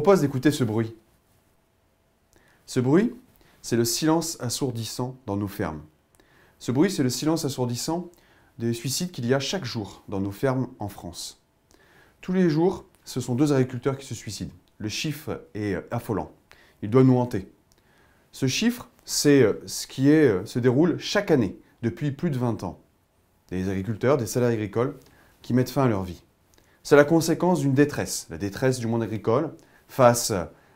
propose d'écouter ce bruit. Ce bruit, c'est le silence assourdissant dans nos fermes. Ce bruit, c'est le silence assourdissant des suicides qu'il y a chaque jour dans nos fermes en France. Tous les jours, ce sont deux agriculteurs qui se suicident. Le chiffre est euh, affolant. Il doit nous hanter. Ce chiffre, c'est euh, ce qui euh, se déroule chaque année depuis plus de 20 ans. Des agriculteurs, des salariés agricoles qui mettent fin à leur vie. C'est la conséquence d'une détresse, la détresse du monde agricole, face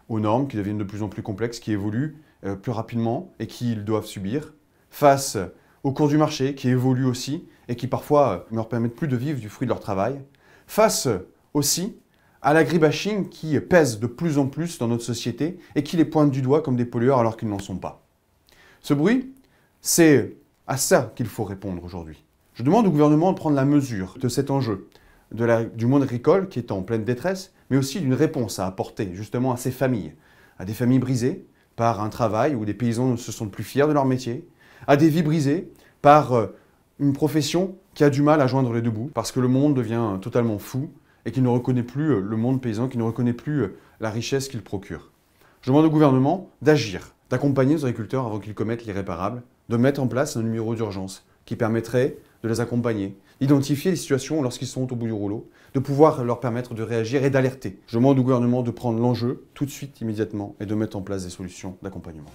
aux normes qui deviennent de plus en plus complexes, qui évoluent euh, plus rapidement et qu'ils doivent subir, face au cours du marché qui évolue aussi et qui parfois euh, ne leur permettent plus de vivre du fruit de leur travail, face aussi à l'agribashing qui pèse de plus en plus dans notre société et qui les pointe du doigt comme des pollueurs alors qu'ils n'en sont pas. Ce bruit, c'est à ça qu'il faut répondre aujourd'hui. Je demande au gouvernement de prendre la mesure de cet enjeu du monde agricole qui est en pleine détresse, mais aussi d'une réponse à apporter justement à ces familles, à des familles brisées par un travail où des paysans ne se sentent plus fiers de leur métier, à des vies brisées par euh, une profession qui a du mal à joindre les deux bouts, parce que le monde devient totalement fou et qui ne reconnaît plus euh, le monde paysan, qui ne reconnaît plus euh, la richesse qu'il procure. Je demande au gouvernement d'agir, d'accompagner les agriculteurs avant qu'ils commettent l'irréparable, de mettre en place un numéro d'urgence qui permettrait de les accompagner, d'identifier les situations lorsqu'ils sont au bout du rouleau, de pouvoir leur permettre de réagir et d'alerter. Je demande au gouvernement de prendre l'enjeu tout de suite, immédiatement, et de mettre en place des solutions d'accompagnement.